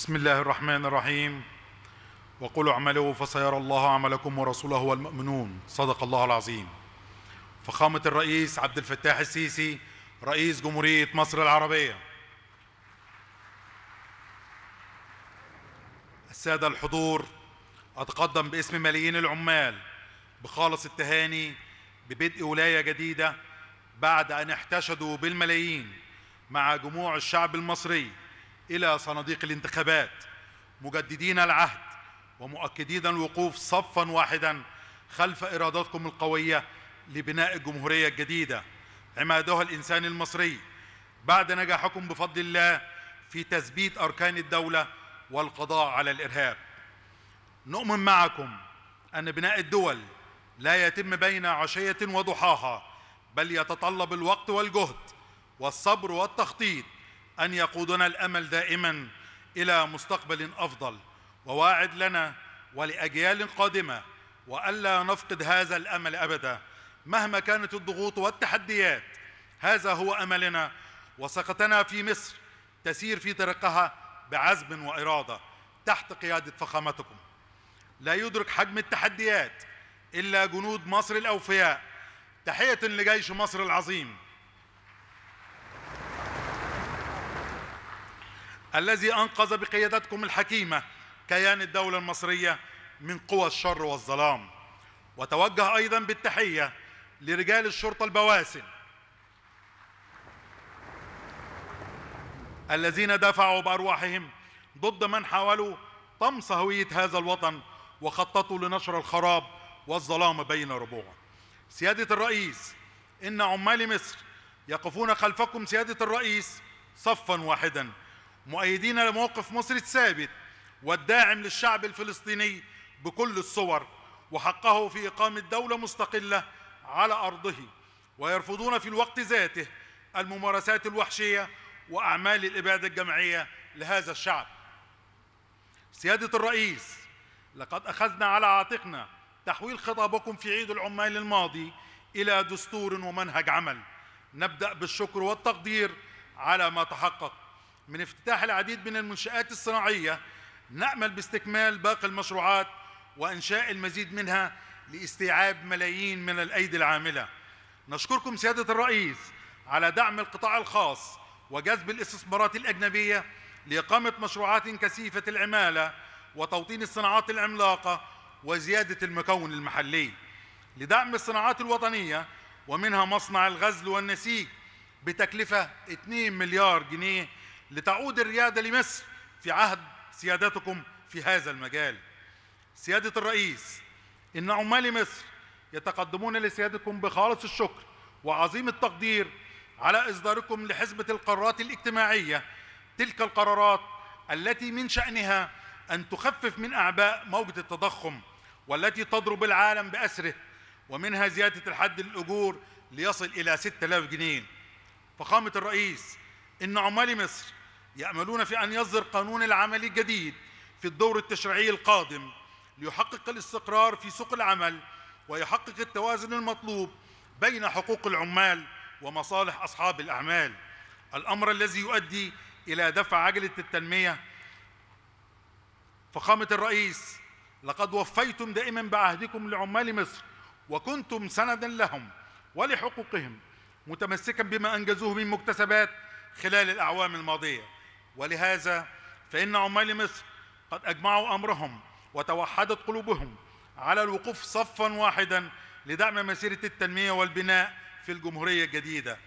بسم الله الرحمن الرحيم وقل اعملوا فسيرى الله عملكم ورسوله والمؤمنون صدق الله العظيم فخامة الرئيس عبد الفتاح السيسي رئيس جمهورية مصر العربية السادة الحضور أتقدم باسم ملايين العمال بخالص التهاني ببدء ولاية جديدة بعد أن احتشدوا بالملايين مع جموع الشعب المصري إلى صناديق الانتخابات مجددين العهد ومؤكدين الوقوف صفا واحدا خلف إراداتكم القوية لبناء الجمهورية الجديدة عمادها الإنسان المصري بعد نجاحكم بفضل الله في تثبيت أركان الدولة والقضاء على الإرهاب نؤمن معكم أن بناء الدول لا يتم بين عشية وضحاها بل يتطلب الوقت والجهد والصبر والتخطيط أن يقودنا الأمل دائما إلى مستقبل أفضل وواعد لنا ولأجيال قادمة وألا نفقد هذا الأمل أبدا مهما كانت الضغوط والتحديات هذا هو أملنا وثقتنا في مصر تسير في طريقها بعزم وإرادة تحت قيادة فخامتكم لا يدرك حجم التحديات إلا جنود مصر الأوفياء تحية لجيش مصر العظيم الذي أنقذ بقيادتكم الحكيمة كيان الدولة المصرية من قوى الشر والظلام وتوجه أيضا بالتحية لرجال الشرطة البواسل الذين دفعوا بأرواحهم ضد من حاولوا طمس هوية هذا الوطن وخططوا لنشر الخراب والظلام بين ربوعه سيادة الرئيس إن عمال مصر يقفون خلفكم سيادة الرئيس صفا واحدا مؤيدين لموقف مصر الثابت والداعم للشعب الفلسطيني بكل الصور وحقه في إقامة دولة مستقلة على أرضه ويرفضون في الوقت ذاته الممارسات الوحشية وأعمال الإبادة الجماعية لهذا الشعب سيادة الرئيس لقد أخذنا على عاتقنا تحويل خطابكم في عيد العمال الماضي إلى دستور ومنهج عمل نبدأ بالشكر والتقدير على ما تحقق من افتتاح العديد من المنشآت الصناعية نأمل باستكمال باقي المشروعات وإنشاء المزيد منها لاستيعاب ملايين من الأيدي العاملة نشكركم سيادة الرئيس على دعم القطاع الخاص وجذب الاستثمارات الأجنبية لإقامة مشروعات كثيفة العمالة وتوطين الصناعات العملاقة وزيادة المكون المحلي لدعم الصناعات الوطنية ومنها مصنع الغزل والنسيج بتكلفة 2 مليار جنيه لتعود الريادة لمصر في عهد سيادتكم في هذا المجال سيادة الرئيس إن عمال مصر يتقدمون لسيادتكم بخالص الشكر وعظيم التقدير على إصداركم لحزبة القرارات الاجتماعية تلك القرارات التي من شأنها أن تخفف من أعباء موجة التضخم والتي تضرب العالم بأسره ومنها زيادة الحد للأجور ليصل إلى 6000 جنيه فخامة الرئيس إن عمال مصر يأملون في أن يصدر قانون العمل الجديد في الدور التشريعي القادم ليحقق الاستقرار في سوق العمل ويحقق التوازن المطلوب بين حقوق العمال ومصالح أصحاب الأعمال الأمر الذي يؤدي إلى دفع عجلة التنمية فخامة الرئيس لقد وفيتم دائما بعهدكم لعمال مصر وكنتم سندا لهم ولحقوقهم متمسكا بما أنجزوه من مكتسبات خلال الأعوام الماضية ولهذا فإن عمال مصر قد أجمعوا أمرهم وتوحدت قلوبهم على الوقوف صفا واحدا لدعم مسيرة التنمية والبناء في الجمهورية الجديدة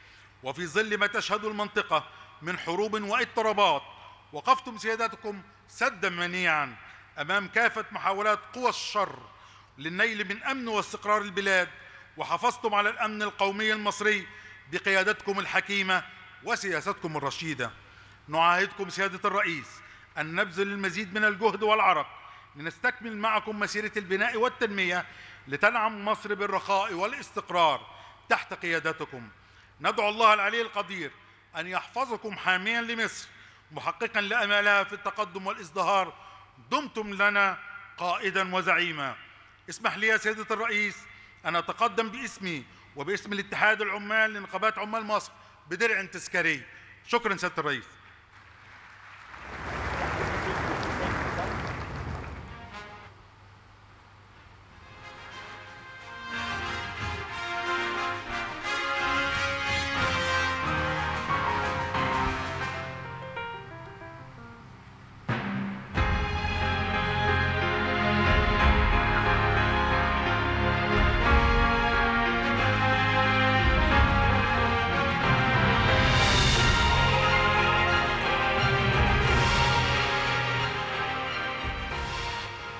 وفي ظل ما تشهد المنطقة من حروب واضطرابات وقفتم سيادتكم سدا منيعا أمام كافة محاولات قوى الشر للنيل من أمن واستقرار البلاد وحفظتم على الأمن القومي المصري بقيادتكم الحكيمة وسياستكم الرشيده نعاهدكم سيادة الرئيس أن نبذل المزيد من الجهد والعرق لنستكمل معكم مسيرة البناء والتنمية لتنعم مصر بالرخاء والاستقرار تحت قيادتكم ندعو الله العلي القدير أن يحفظكم حاميا لمصر محققا لأمالها في التقدم والازدهار دمتم لنا قائدا وزعيما اسمح لي يا سيدة الرئيس أن أتقدم باسمي وباسم الاتحاد العمال لنقابات عمال مصر بدرع تذكاري شكرا سيادة الرئيس